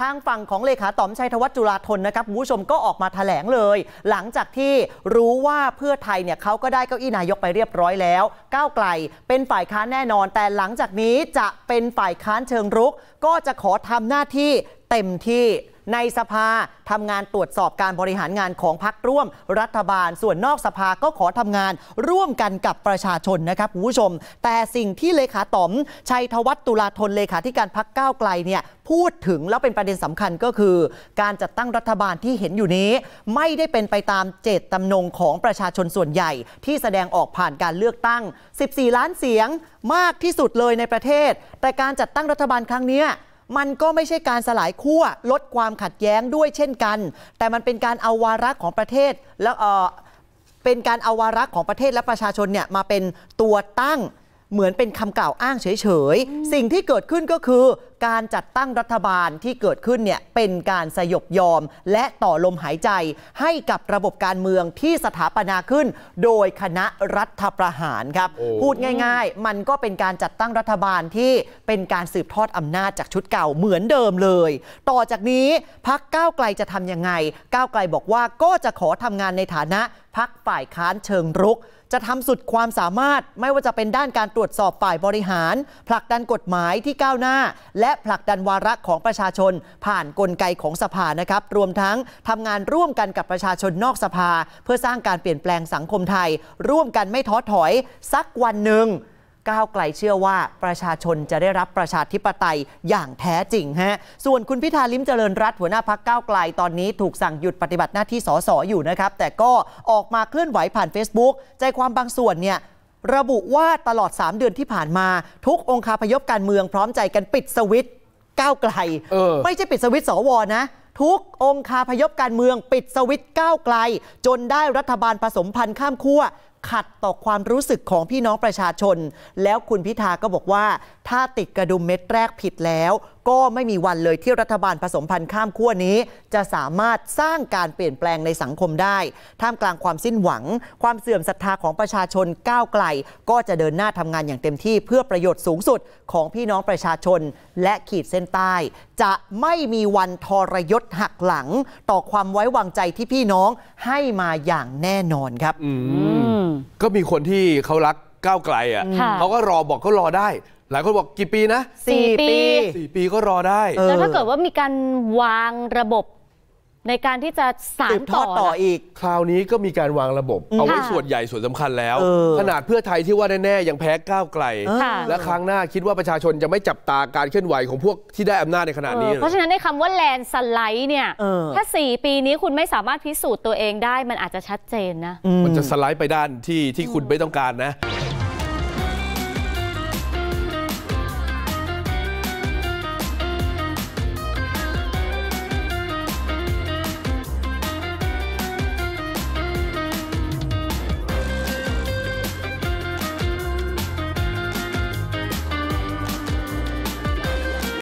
ทางฝั่งของเลขาต๋อมชัยธวัฒน์จุฬาธนนะครับผู้ชมก็ออกมาแถลงเลย หลังจากที่รู้ว่าเพื่อไทยเนี่ยเขาก็ได้เก้าอี้นายกไปเรียบร้อยแล้ว ก้าวไกลเป็นฝ่ายค้านแน่นอน แต่หลังจากนี้จะเป็นฝ่ายค้านเชิงรุก ก็จะขอทำหน้าที่เต็มที่ในสภาทำงานตรวจสอบการบริหารงานของพักร่วมรัฐบาล ส่วนนอกสภาก็ขอทำงานร่วมกันกับประชาชนนะครับ ผู้ชม แต่สิ่งที่เลขาต๋อมชัยธวัฒน์ตุลาธนเลขาธิการพักก้าวไกลเนี่ยพูดถึงแล้วเป็นประเด็นสำคัญก็คือการจัดตั้งรัฐบาลที่เห็นอยู่นี้ ไม่ได้เป็นไปตามเจตจำนงของประชาชนส่วนใหญ่ ที่แสดงออกผ่านการเลือกตั้ง 14 ล้านเสียงมากที่สุดเลยในประเทศ แต่การจัดตั้งรัฐบาลครั้งนี้มันก็ไม่ใช่การสลายขั้วลดความขัดแย้งด้วยเช่นกัน แต่มันเป็นการเอาวาระของประเทศ แล้วเออเป็นการเอาวาระของประเทศและประชาชนเนี่ยมาเป็นตัวตั้งเหมือนเป็นคำกล่าวอ้างเฉย ๆ สิ่งที่เกิดขึ้นก็คือการจัดตั้งรัฐบาลที่เกิดขึ้นเนี่ยเป็นการสยบยอมและต่อลมหายใจให้กับระบบการเมืองที่สถาปนาขึ้น โดยคณะรัฐประหารครับ พูดง่ายๆมันก็เป็นการจัดตั้งรัฐบาลที่เป็นการสืบทอดอำนาจจากชุดเก่าเหมือนเดิมเลย ต่อจากนี้พักก้าวไกลจะทํำยังไง ก้าวไกลบอกว่าก็จะขอทำงานในฐานะพักฝ่ายค้านเชิงรุก จะทำสุดความสามารถไม่ว่าจะเป็นด้านการตรวจสอบฝ่ายบริหาร ผลักดันกฎหมายที่ก้าวหน้าและและผลักดันวาระของประชาชน ผ่านกลไกของสภา นะครับ รวมทั้งทำงานร่วมกันกับประชาชนนอกสภา เพื่อสร้างการเปลี่ยนแปลงสังคมไทย ร่วมกันไม่ท้อถอย สักวันหนึ่งก้าวไกลเชื่อว่าประชาชนจะได้รับประชาธิปไตยอย่างแท้จริงฮะส่วนคุณพิธาลิมเจริญรัตหัวหน้าพักก้าวไกล ตอนนี้ถูกสั่งหยุดปฏิบัติหน้าที่สสอยู่นะครับ แต่ก็ออกมาเคลื่อนไหวผ่าน Facebook ใจความบางส่วนเนี่ยระบุว่าตลอด 3 เดือนที่ผ่านมา ทุกองค์คาพยพการเมืองพร้อมใจกันปิดสวิตก้าวไกลไม่ใช่ปิดสวิตสวนะ ทุกองค์คาพยพการเมืองปิดสวิตก้าวไกล จนได้รัฐบาลผสมพันธ์ข้ามขั้วขัดต่อความรู้สึกของพี่น้องประชาชน แล้วคุณพิธาก็บอกว่า ถ้าติดกระดุมเม็ดแรกผิดแล้ว ก็ไม่มีวันเลยที่รัฐบาลผสมพันธ์ข้ามขั้วนี้ จะสามารถสร้างการเปลี่ยนแปลงในสังคมได้ท่ามกลางความสิ้นหวัง ความเสื่อมศรัทธาของประชาชนก้าวไกล ก็จะเดินหน้าทำงานอย่างเต็มที่ เพื่อประโยชน์สูงสุดของพี่น้องประชาชน และขีดเส้นใต้ จะไม่มีวันทรยศหักหลัง ต่อความไว้วางใจที่พี่น้องให้มาอย่างแน่นอนครับก็มีคนที่เขารักก้าวไกลอ่ะเขาก็รอบอกก็รอได้ หลายคนบอกกี่ปีนะสี่ปีสี่ปีก็รอได้แล้วถ้าเกิดว่ามีการวางระบบในการที่จะสานต่อ ต่ออีก คราวนี้ก็มีการวางระบบ เอาไว้ส่วนใหญ่ส่วนสำคัญแล้ว ขนาดเพื่อไทยที่ว่าแน่ๆยังแพ้ก้าวไกล และครั้งหน้าคิดว่าประชาชนจะไม่จับตาการเคลื่อนไหวของพวกที่ได้อำนาจในขณะนี้ เพราะฉะนั้นในคำว่าแลนสไลด์เนี่ย ถ้า 4 ปีนี้คุณไม่สามารถพิสูจน์ตัวเองได้ มันอาจจะชัดเจนนะมันจะสไลด์ไปด้านที่ที่คุณไม่ต้องการนะ